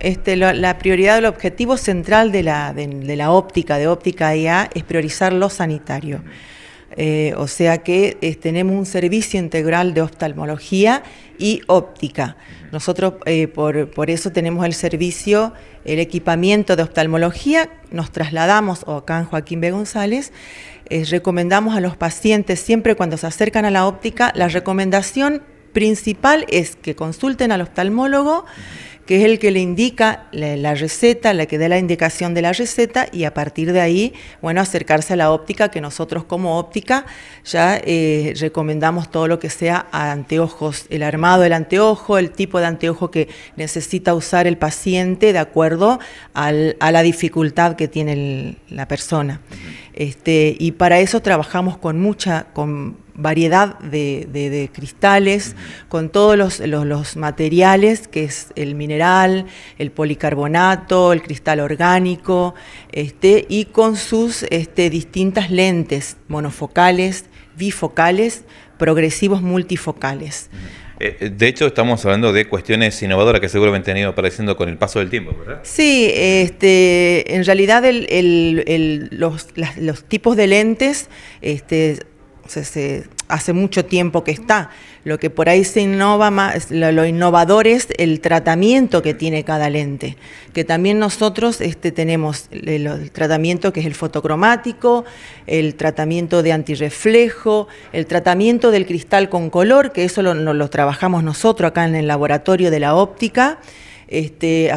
Este, la prioridad, el objetivo central de la, óptica, de óptica IA, es priorizar lo sanitario. Eh, o sea que tenemos un servicio integral de oftalmología y óptica. Nosotros eh, por, eso tenemos el servicio, el equipamiento de oftalmología, nos trasladamos, o acá en Joaquín B. González, eh, recomendamos a los pacientes siempre cuando se acercan a la óptica, la recomendación principal es que consulten al oftalmólogo que es el que le indica la, receta, la que da la indicación de la receta y a partir de ahí, bueno, acercarse a la óptica, que nosotros como óptica ya eh, recomendamos todo lo que sea anteojos, el armado del anteojo, el tipo de anteojo que necesita usar el paciente de acuerdo a la dificultad que tiene la persona. Este, y para eso trabajamos con mucha, con variedad de, cristales con todos los, materiales, que es el mineral, el policarbonato, el cristal orgánico, este, y con sus este, distintas lentes monofocales, bifocales, progresivos multifocales. Eh, eh, de hecho, estamos hablando de cuestiones innovadoras que seguramente han ido apareciendo con el paso del tiempo, ¿verdad? Sí, este, en realidad los, tipos de lentes este, este, hace mucho tiempo que está. Lo que por ahí se innova más, lo, innovador es el tratamiento que tiene cada lente, que también nosotros este, tenemos el, tratamiento que es el fotocromático, el tratamiento de antirreflejo, el tratamiento del cristal con color, que eso lo, trabajamos nosotros acá en el laboratorio de la óptica. Este,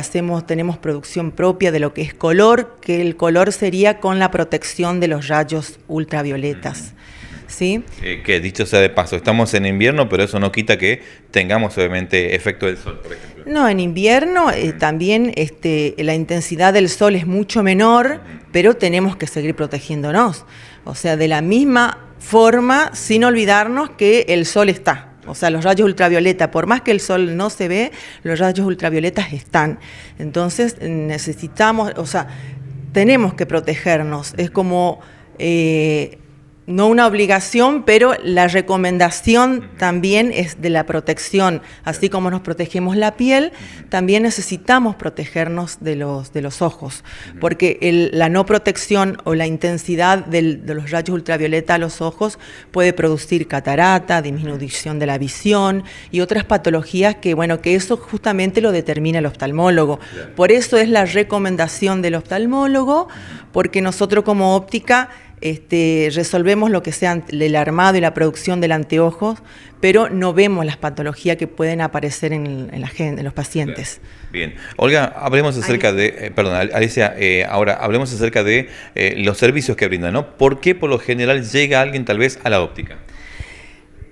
tenemos producción propia de lo que es color, que el color sería con la protección de los rayos ultravioletas. Eh, que dicho sea de paso, estamos en invierno, pero eso no quita que tengamos obviamente efecto del sol, por ejemplo. No, en invierno eh, también este, la intensidad del sol es mucho menor, pero tenemos que seguir protegiéndonos. O sea, de la misma forma, sin olvidarnos que el sol está. O sea, los rayos ultravioleta, por más que el sol no se ve, los rayos ultravioletas están. Entonces necesitamos, o sea, tenemos que protegernos. Es como eh, no una obligación, pero la recomendación también es de la protección. Así como nos protegemos la piel, también necesitamos protegernos de los, de los ojos, porque la no protección o la intensidad de los rayos ultravioleta a los ojos puede producir catarata, disminución de la visión y otras patologías que, bueno, que eso justamente lo determina el oftalmólogo. Por eso es la recomendación del oftalmólogo, porque nosotros como óptica este, resolvemos lo que sea el armado y la producción del anteojos, pero no vemos las patologías que pueden aparecer en, la gente, en los pacientes. Bien. Olga, hablemos acerca de, eh, perdón, Alicia, eh, ahora hablemos acerca de eh, los servicios que brindan, ¿no? ¿Por qué por lo general llega alguien tal vez a la óptica?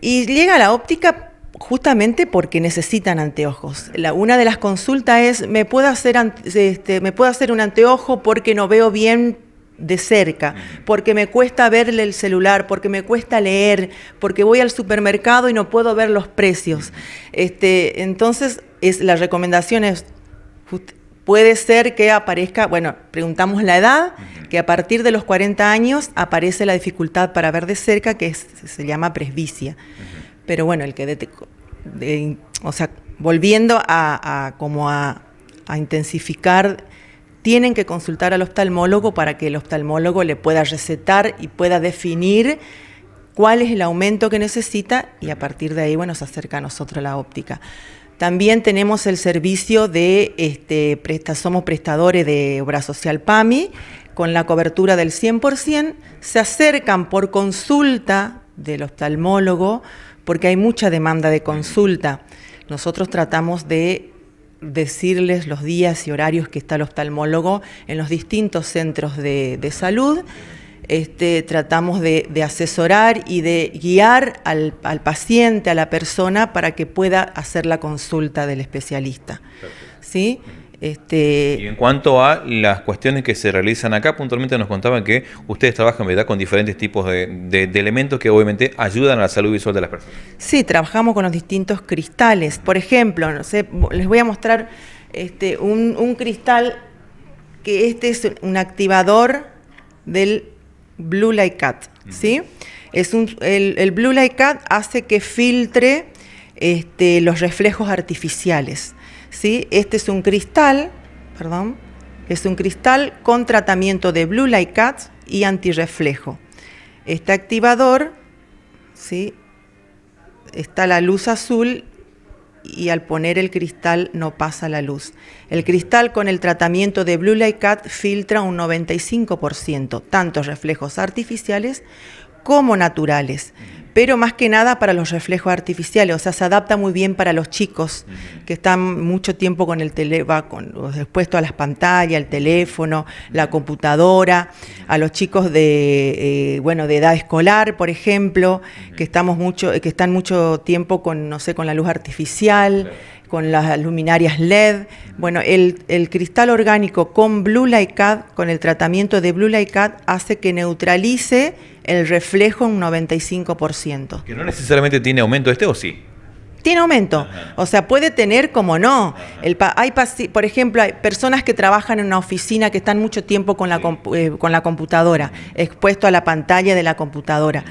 Y llega a la óptica justamente porque necesitan anteojos. La, una de las consultas es, ¿me puedo, hacer, este, ¿me puedo hacer un anteojo porque no veo bien de cerca, porque me cuesta verle el celular, porque me cuesta leer, porque voy al supermercado y no puedo ver los precios. Este, entonces, es, la recomendación es, puede ser que aparezca, bueno, preguntamos la edad, que a partir de los 40 años aparece la dificultad para ver de cerca, que se llama presbicia. Pero bueno, el que... De, o sea, volviendo a, como a intensificar tienen que consultar al oftalmólogo para que el oftalmólogo le pueda recetar y pueda definir cuál es el aumento que necesita y a partir de ahí, bueno, se acerca a nosotros la óptica. También tenemos el servicio de, este, somos prestadores de obra social PAMI, con la cobertura del 100%, se acercan por consulta del oftalmólogo, porque hay mucha demanda de consulta. Nosotros tratamos de decirles los días y horarios que está el oftalmólogo en los distintos centros de, salud. Este, tratamos de, asesorar y de guiar al, paciente, a la persona, para que pueda hacer la consulta del especialista. ¿Sí? Este... Y en cuanto a las cuestiones que se realizan acá, puntualmente nos contaban que ustedes trabajan ¿verdad? con diferentes tipos de, elementos que obviamente ayudan a la salud visual de las personas. Sí, trabajamos con los distintos cristales. Por ejemplo, no sé, les voy a mostrar este, un, cristal que este es un activador del Blue Light Cat, ¿sí? Es el, Blue Light Cat hace que filtre este, los reflejos artificiales. Este es un cristal, perdón, es un cristal con tratamiento de Blue Light Cut y antirreflejo. Este activador, ¿sí? está la luz azul y al poner el cristal no pasa la luz. El cristal con el tratamiento de Blue Light Cat filtra un 95%, tantos reflejos artificiales como naturales, pero más que nada para los reflejos artificiales, o sea, se adapta muy bien para los chicos que están mucho tiempo con el va expuesto a las pantallas, el teléfono, la computadora, a los chicos de, eh, bueno, de edad escolar, por ejemplo, que, estamos mucho, que están mucho tiempo con, no sé, con la luz artificial, con las luminarias LED. Bueno, el, cristal orgánico con Blue Light Cat, con el tratamiento de Blue Light Cat, hace que neutralice el reflejo un 95%. Que no necesariamente tiene aumento este o sí tiene aumento. O sea, puede tener como no. El hay por ejemplo, hay personas que trabajan en una oficina que están mucho tiempo con la, eh, con la computadora, expuesto a la pantalla de la computadora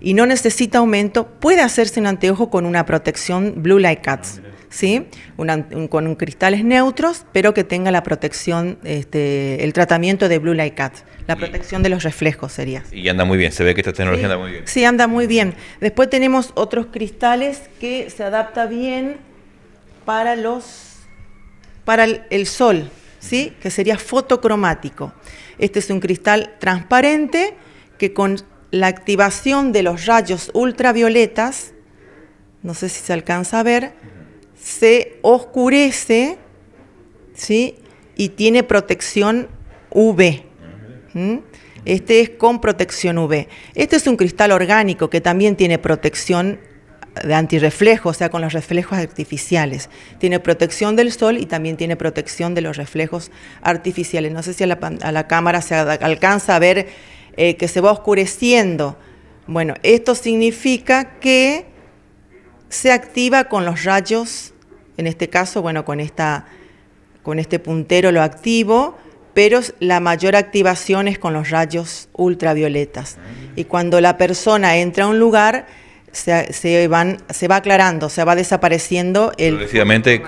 y no necesita aumento, puede hacerse un anteojo con una protección Blue Light Cats. ¿sí? con cristales neutros, pero que tenga la protección, este, el tratamiento de Blue Light Cat, la protección de los reflejos sería. Y anda muy bien, se ve que esta tecnología anda muy bien. Sí, anda muy bien. Después tenemos otros cristales que se adapta bien para los para el, el sol, ¿sí? que sería fotocromático. Este es un cristal transparente que con la activación de los rayos ultravioletas, no sé si se alcanza a ver, se oscurece ¿sí? y tiene protección UV. Este es con protección UV. Este es un cristal orgánico que también tiene protección de antirreflejo, o sea, con los reflejos artificiales. Tiene protección del sol y también tiene protección de los reflejos artificiales. No sé si a la, cámara se alcanza a ver eh, que se va oscureciendo. Bueno, esto significa que se activa con los rayos en este caso, bueno, con, esta, con este puntero lo activo, pero la mayor activación es con los rayos ultravioletas. Ah. Y cuando la persona entra a un lugar, se, va aclarando, se va desapareciendo el... Precisamente,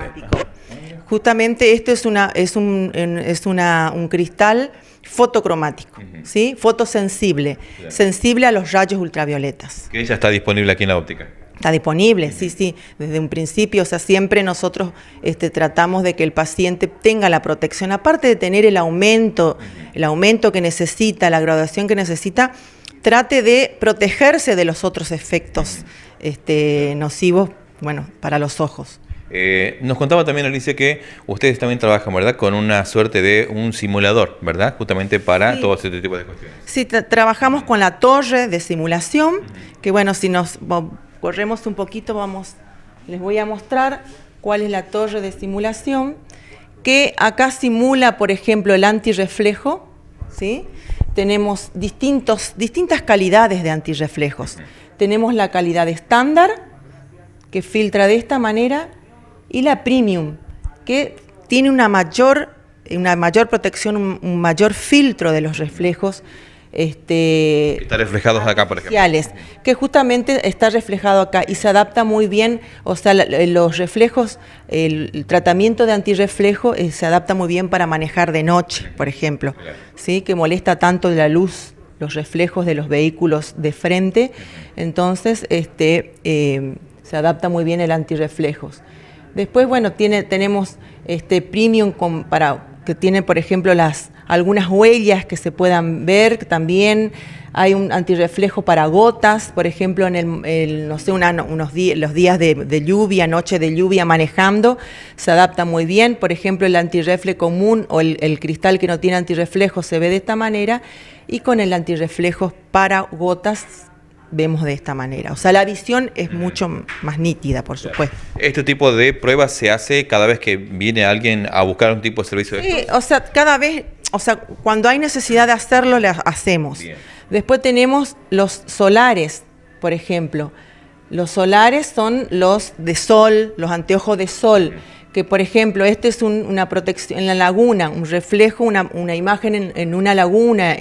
Justamente esto es, una, es, un, es un cristal fotocromático, ¿sí? fotosensible, sensible a los rayos ultravioletas. Que ya está disponible aquí en la óptica. Está disponible, sí, sí, desde un principio. O sea, siempre nosotros este, tratamos de que el paciente tenga la protección, aparte de tener el aumento, el aumento que necesita, la graduación que necesita, trate de protegerse de los otros efectos este, nocivos, bueno, para los ojos. Eh, nos contaba también Alicia que ustedes también trabajan, ¿verdad? Con una suerte de un simulador, ¿verdad? Justamente para todo este tipo de cuestiones. Sí, trabajamos con la torre de simulación, que bueno, si nos Corremos un poquito, vamos, les voy a mostrar cuál es la torre de simulación, que acá simula, por ejemplo, el antirreflejo, Tenemos distintos, distintas calidades de antirreflejos. Tenemos la calidad estándar, que filtra de esta manera, y la premium, que tiene una mayor, una mayor protección, un mayor filtro de los reflejos este, reflejados acá, por ejemplo. que justamente está reflejado acá y se adapta muy bien, o sea, eh, los reflejos, el, tratamiento de antirreflejo eh, se adapta muy bien para manejar de noche, por ejemplo, ¿sí? que molesta tanto la luz los reflejos de los vehículos de frente, entonces este, eh, se adapta muy bien el antirreflejos. Después, bueno, tiene, tenemos este premium que tiene, por ejemplo, las, algunas huellas que se puedan ver también. Hay un antirreflejo para gotas, por ejemplo, en el, no sé, unos los días de, lluvia, noche de lluvia manejando, se adapta muy bien. Por ejemplo, el antirrefle común o el, cristal que no tiene antirreflejo se ve de esta manera y con el antirreflejo para gotas vemos de esta manera. O sea, la visión es mm. mucho más nítida, por supuesto. ¿Este tipo de pruebas se hace cada vez que viene alguien a buscar un tipo de servicio? Sí, o sea, cada vez o sea, cuando hay necesidad de hacerlo, lo hacemos. Después tenemos los solares, por ejemplo. Los solares son los de sol, los anteojos de sol, que por ejemplo, este es una protección en la laguna, un reflejo, una, imagen en, una laguna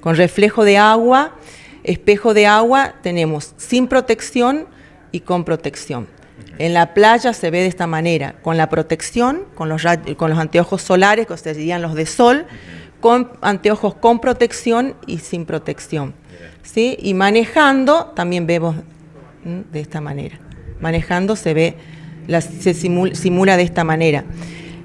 con reflejo de agua, espejo de agua, tenemos sin protección y con protección. En la playa se ve de esta manera, con la protección, con los, anteojos solares, que serían los de sol, con anteojos con protección y sin protección. Y manejando también vemos de esta manera. Manejando se ve, se simula, de esta manera.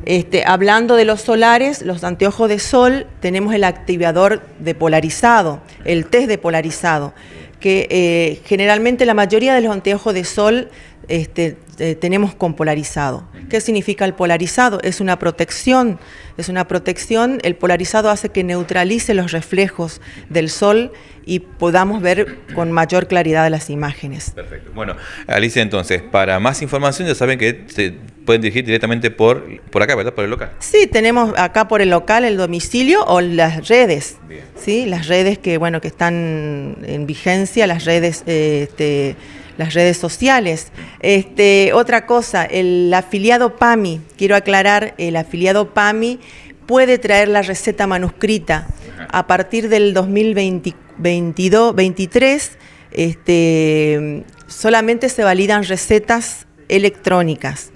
Este, hablando de los solares, los anteojos de sol, tenemos el activador depolarizado, el test depolarizado, que eh, generalmente la mayoría de los anteojos de sol este, eh, tenemos con polarizado. ¿Qué significa el polarizado? Es una protección, es una protección, el polarizado hace que neutralice los reflejos del sol y podamos ver con mayor claridad las imágenes. Perfecto. Bueno, Alicia, entonces, para más información ya saben que se pueden dirigir directamente por, por acá, ¿verdad? Por el local. Sí, tenemos acá por el local, el domicilio o las redes, ¿sí? Las redes que, bueno, que están en vigencia, las redes... Eh, este, las redes sociales. Este, otra cosa, el afiliado PAMI, quiero aclarar, el afiliado PAMI puede traer la receta manuscrita. A partir del 2022-23 este, solamente se validan recetas electrónicas.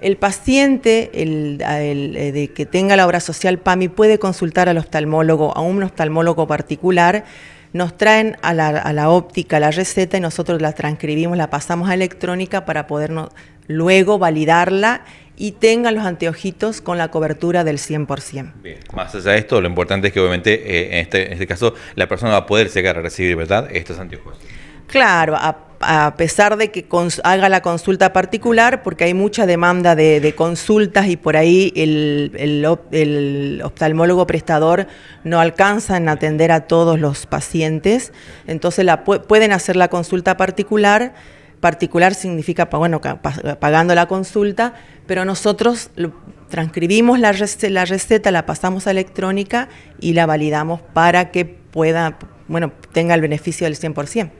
El paciente el, eh, que tenga la obra social PAMI puede consultar al oftalmólogo, a un oftalmólogo particular, nos traen a la, a la óptica la receta y nosotros la transcribimos, la pasamos a electrónica para podernos luego validarla y tengan los anteojitos con la cobertura del 100%. Bien, más allá de esto, lo importante es que obviamente eh, en, este, en, este, caso la persona va a poder llegar a recibir, ¿verdad?, estos anteojos. Claro, a a pesar de que haga la consulta particular, porque hay mucha demanda de, consultas y por ahí el, oftalmólogo prestador no alcanza en atender a todos los pacientes, entonces la, pueden hacer la consulta particular particular significa, bueno, pagando la consulta, pero nosotros transcribimos la receta, la receta, la pasamos a electrónica y la validamos para que pueda, bueno, tenga el beneficio del 100%.